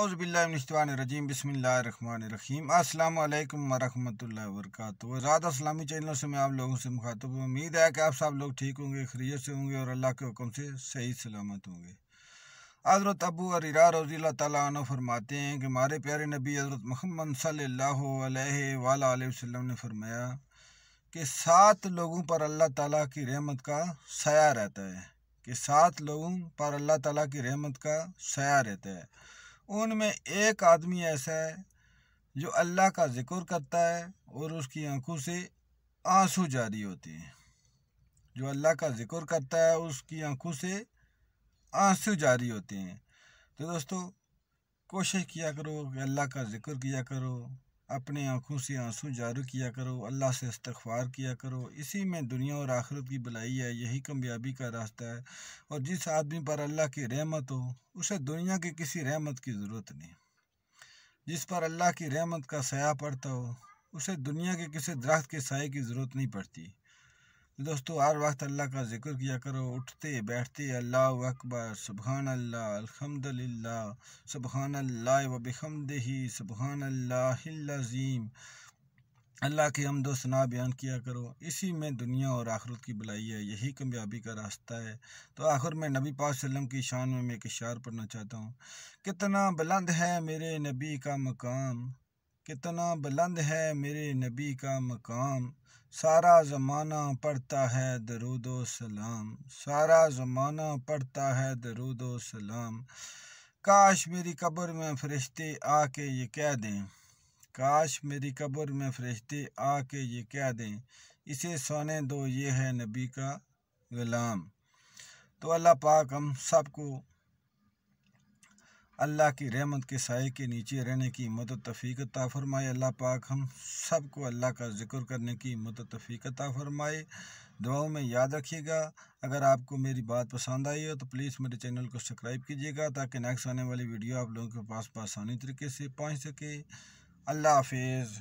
اعوذ باللہ من الشیطان الرجیم بسم اللہ الرحمن الرحیم السلام علیکم ورحمۃ اللہ وبرکاتہ وزاد اسلامی چینلوں سے میں آپ لوگوں سے مخاطب ہوں امید ہے کہ آپ صاحب لوگ ٹھیک ہوں گے خریدت سے ہوں گے اور اللہ کے حکم سے صحیح سلامت ہوں گے حضرت ابو عریرہ رضی اللہ تعالیٰ عنہ فرماتے ہیں کہ ہمارے پیارے نبی حضرت محمد صلی اللہ علیہ وآلہ علیہ وسلم نے فرمایا کہ سات لوگوں پر اللہ تعالیٰ کی رحمت کا سایہ رہتا ہے کہ سات لوگوں پر اللہ تعالیٰ کی رحمت کا سایہ رہتا ہے ان میں ایک آدمی ایسا ہے جو اللہ کا ذکر کرتا ہے اور اس کی آنکھوں سے آنسو جاری ہوتے ہیں جو اللہ کا ذکر کرتا ہے اس کی آنکھوں سے آنسو جاری ہوتے ہیں تو دوستو کوشش کیا کرو کہ اللہ کا ذکر کیا کرو اپنے آنکھوں سے آنسو جارو کیا کرو اللہ سے استغفار کیا کرو اسی میں دنیا اور آخرت کی بلائی ہے یہی کمیابی کا راستہ ہے اور جس آدمی پر اللہ کی رحمت ہو اسے دنیا کی کسی رحمت کی ضرورت نہیں جس پر اللہ کی رحمت کا سیاہ پڑتا ہو اسے دنیا کے کسی درخت کے سائے کی ضرورت نہیں پڑتی دوستو ہر وقت اللہ کا ذکر کیا کرو اٹھتے بیٹھتے اللہ اکبر سبحان اللہ الحمد للہ سبحان اللہ و بحمدہی سبحان اللہ اللہ کے حمد و ثنا بیان کیا کرو اسی میں دنیا اور آخرت کی بلائی ہے یہی کمیابی کا راستہ ہے تو آخر میں نبی وسلم کی شان میں میں ایک اشار پڑھنا چاہتا ہوں کتنا بلند ہے میرے نبی کا مقام کتنا بلند ہے میرے نبی کا مقام سارا زمانہ پڑھتا ہے درود و سلام سارا زمانہ پڑھتا ہے درود و سلام کاش میری قبر میں فرشتے آ کے یہ کہہ دیں کاش میری قبر میں فرشتے آ کے یہ کہہ دیں اسے سونے دو یہ ہے نبی کا غلام تو اللہ پاک ہم سب کو اللہ کی رحمت کے سائے کے نیچے رہنے کی مدد تفیق عطا فرمائے اللہ پاک ہم سب کو اللہ کا ذکر کرنے کی مدد تفیق عطا فرمائے دعاؤں میں یاد رکھیے گا اگر آپ کو میری بات پسند آئی ہو تو پلیز میرے چینل کو سبسکرائب کیجیے گا تاکہ نیکس آنے والی ویڈیو آپ لوگوں کے پاس بآسانی طریقے سے پہنچ سکے اللہ حافظ